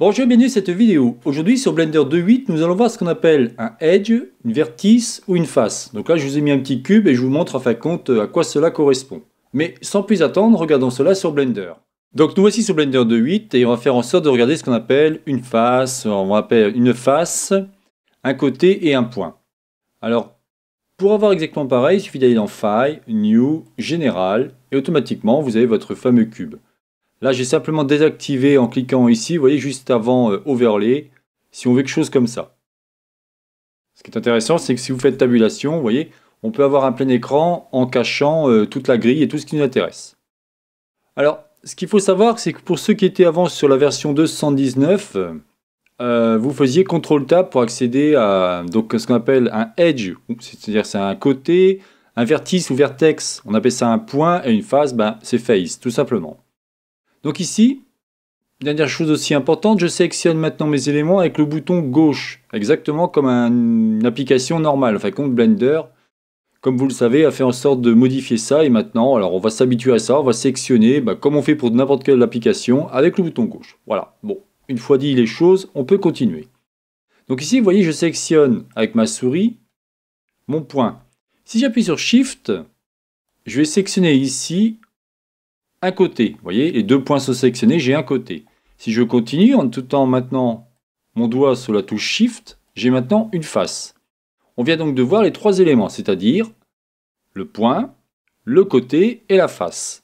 Bonjour et bienvenue à cette vidéo. Aujourd'hui sur Blender 2.8, nous allons voir ce qu'on appelle un edge, une vertice ou une face. Donc là, je vous ai mis un petit cube et je vous montre à fin compte à quoi cela correspond. Mais sans plus attendre, regardons cela sur Blender. Donc nous voici sur Blender 2.8 et on va faire en sorte de regarder ce qu'on appelle une face, on va appeler une face, un côté et un point. Alors, pour avoir exactement pareil, il suffit d'aller dans File, New, Général et automatiquement vous avez votre fameux cube. Là, j'ai simplement désactivé en cliquant ici, vous voyez, juste avant euh, Overlay, si on veut quelque chose comme ça. Ce qui est intéressant, c'est que si vous faites tabulation, vous voyez, on peut avoir un plein écran en cachant euh, toute la grille et tout ce qui nous intéresse. Alors, ce qu'il faut savoir, c'est que pour ceux qui étaient avant sur la version 219, euh, vous faisiez CTRL-TAB pour accéder à ce qu'on appelle un edge, c'est-à-dire c'est un côté, un vertice ou vertex, on appelle ça un point, et une phase, ben, c'est face, tout simplement. Donc ici, dernière chose aussi importante, je sélectionne maintenant mes éléments avec le bouton gauche, exactement comme une application normale. Enfin, comme Blender, comme vous le savez, a fait en sorte de modifier ça. Et maintenant, alors on va s'habituer à ça, on va sélectionner, bah, comme on fait pour n'importe quelle application, avec le bouton gauche. Voilà, bon, une fois dit les choses, on peut continuer. Donc ici, vous voyez, je sélectionne avec ma souris mon point. Si j'appuie sur Shift, je vais sélectionner ici un côté. Vous voyez, les deux points sont sélectionnés, j'ai un côté. Si je continue en tout temps maintenant mon doigt sur la touche Shift, j'ai maintenant une face. On vient donc de voir les trois éléments, c'est-à-dire le point, le côté et la face.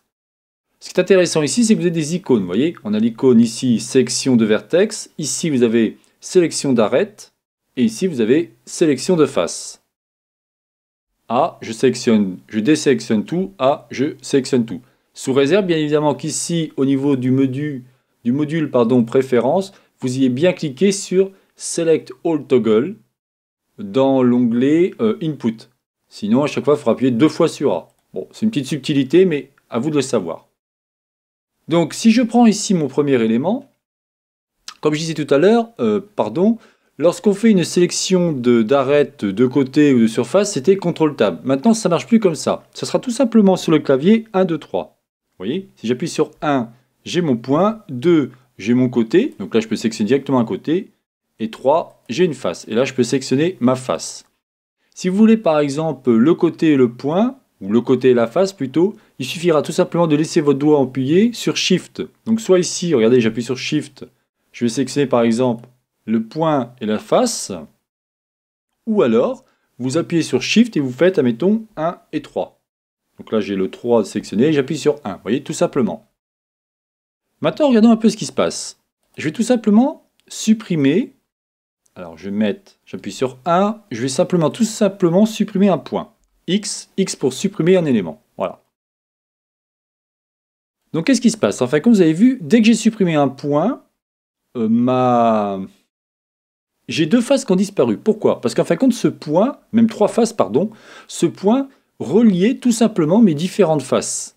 Ce qui est intéressant ici, c'est que vous avez des icônes. Vous voyez, on a l'icône ici sélection de vertex, ici vous avez sélection d'arête, et ici vous avez sélection de face. A, je sélectionne, je désélectionne tout, A, je sélectionne tout. Sous réserve, bien évidemment, qu'ici, au niveau du module, du module pardon, préférence, vous ayez bien cliqué sur Select All Toggle dans l'onglet euh, Input. Sinon, à chaque fois, il faut appuyer deux fois sur A. Bon, c'est une petite subtilité, mais à vous de le savoir. Donc, si je prends ici mon premier élément, comme je disais tout à l'heure, euh, pardon, lorsqu'on fait une sélection d'arêtes de, côté ou de surface, c'était CTRL-TAB. Maintenant, ça ne marche plus comme ça. Ça sera tout simplement sur le clavier 1, 2, 3 voyez Si j'appuie sur 1, j'ai mon point. 2, j'ai mon côté. Donc là, je peux sélectionner directement un côté. Et 3, j'ai une face. Et là, je peux sélectionner ma face. Si vous voulez, par exemple, le côté et le point, ou le côté et la face plutôt, il suffira tout simplement de laisser votre doigt appuyé sur Shift. Donc soit ici, regardez, j'appuie sur Shift. Je vais sélectionner, par exemple, le point et la face. Ou alors, vous appuyez sur Shift et vous faites, admettons, 1 et 3. Donc là, j'ai le 3 sélectionné, j'appuie sur 1. Vous voyez, tout simplement. Maintenant, regardons un peu ce qui se passe. Je vais tout simplement supprimer. Alors, je vais mettre, j'appuie sur 1. Je vais simplement, tout simplement supprimer un point. X, X pour supprimer un élément. Voilà. Donc, qu'est-ce qui se passe En de compte, vous avez vu, dès que j'ai supprimé un point, euh, ma... J'ai deux faces qui ont disparu. Pourquoi Parce qu'en fin de compte, ce point, même trois faces, pardon, ce point, relier tout simplement mes différentes faces.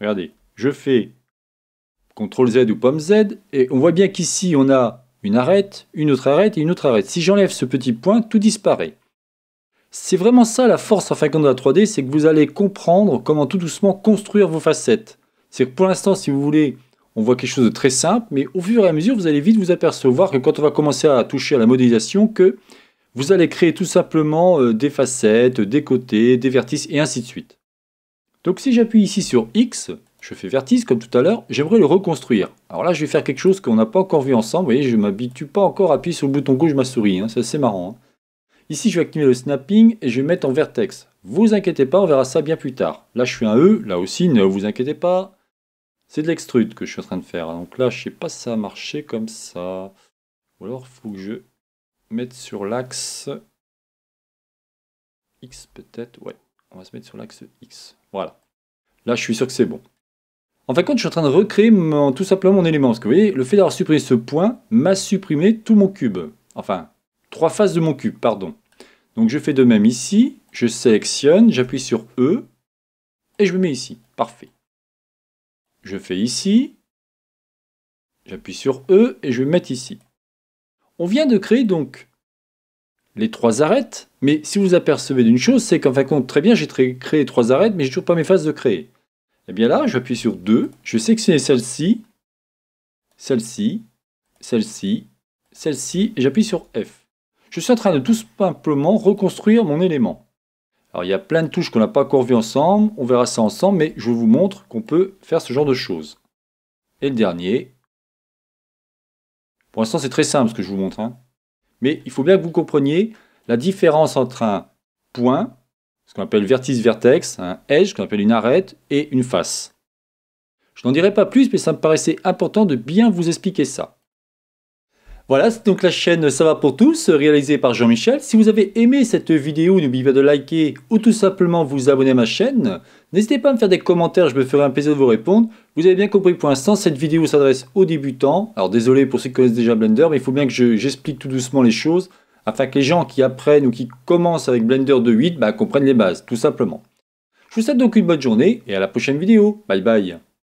Regardez, je fais CTRL Z ou pomme Z, et on voit bien qu'ici on a une arête, une autre arête et une autre arête. Si j'enlève ce petit point, tout disparaît. C'est vraiment ça la force en fin de la 3D, c'est que vous allez comprendre comment tout doucement construire vos facettes. C'est que pour l'instant, si vous voulez, on voit quelque chose de très simple, mais au fur et à mesure, vous allez vite vous apercevoir que quand on va commencer à toucher à la modélisation, que vous allez créer tout simplement euh, des facettes, des côtés, des vertices et ainsi de suite. Donc si j'appuie ici sur X, je fais vertice comme tout à l'heure, j'aimerais le reconstruire. Alors là je vais faire quelque chose qu'on n'a pas encore vu ensemble, vous voyez je m'habitue pas encore à appuyer sur le bouton gauche de ma souris, hein. c'est assez marrant. Hein. Ici je vais activer le snapping et je vais mettre en vertex. Vous inquiétez pas, on verra ça bien plus tard. Là je suis un E, là aussi ne vous inquiétez pas. C'est de l'extrude que je suis en train de faire, hein. donc là je sais pas si ça a marché comme ça. Ou alors faut que je mettre sur l'axe X peut-être. Ouais, on va se mettre sur l'axe X. Voilà. Là, je suis sûr que c'est bon. En fin de compte, je suis en train de recréer tout simplement mon élément. Parce que vous voyez, le fait d'avoir supprimé ce point m'a supprimé tout mon cube. Enfin, trois faces de mon cube, pardon. Donc je fais de même ici, je sélectionne, j'appuie sur E, et je me mets ici. Parfait. Je fais ici, j'appuie sur E, et je vais me mettre ici. On vient de créer donc les trois arêtes, mais si vous apercevez d'une chose, c'est qu'en fin de compte, très bien, j'ai créé trois arêtes, mais je j'ai toujours pas mes phases de créer. Et eh bien là, j'appuie sur 2, je que c'est celle-ci, celle-ci, celle-ci, celle-ci, et j'appuie sur F. Je suis en train de tout simplement reconstruire mon élément. Alors il y a plein de touches qu'on n'a pas encore vues ensemble, on verra ça ensemble, mais je vous montre qu'on peut faire ce genre de choses. Et le dernier, pour l'instant, c'est très simple ce que je vous montre. Hein. Mais il faut bien que vous compreniez la différence entre un point, ce qu'on appelle vertice-vertex, un edge, qu'on appelle une arête, et une face. Je n'en dirai pas plus, mais ça me paraissait important de bien vous expliquer ça. Voilà, c'est donc la chaîne Ça va pour tous, réalisée par Jean-Michel. Si vous avez aimé cette vidéo, n'oubliez pas de liker ou tout simplement vous abonner à ma chaîne. N'hésitez pas à me faire des commentaires, je me ferai un plaisir de vous répondre. Vous avez bien compris, pour l'instant, cette vidéo s'adresse aux débutants. Alors désolé pour ceux qui connaissent déjà Blender, mais il faut bien que j'explique tout doucement les choses afin que les gens qui apprennent ou qui commencent avec Blender 2.8 bah, comprennent les bases, tout simplement. Je vous souhaite donc une bonne journée et à la prochaine vidéo. Bye bye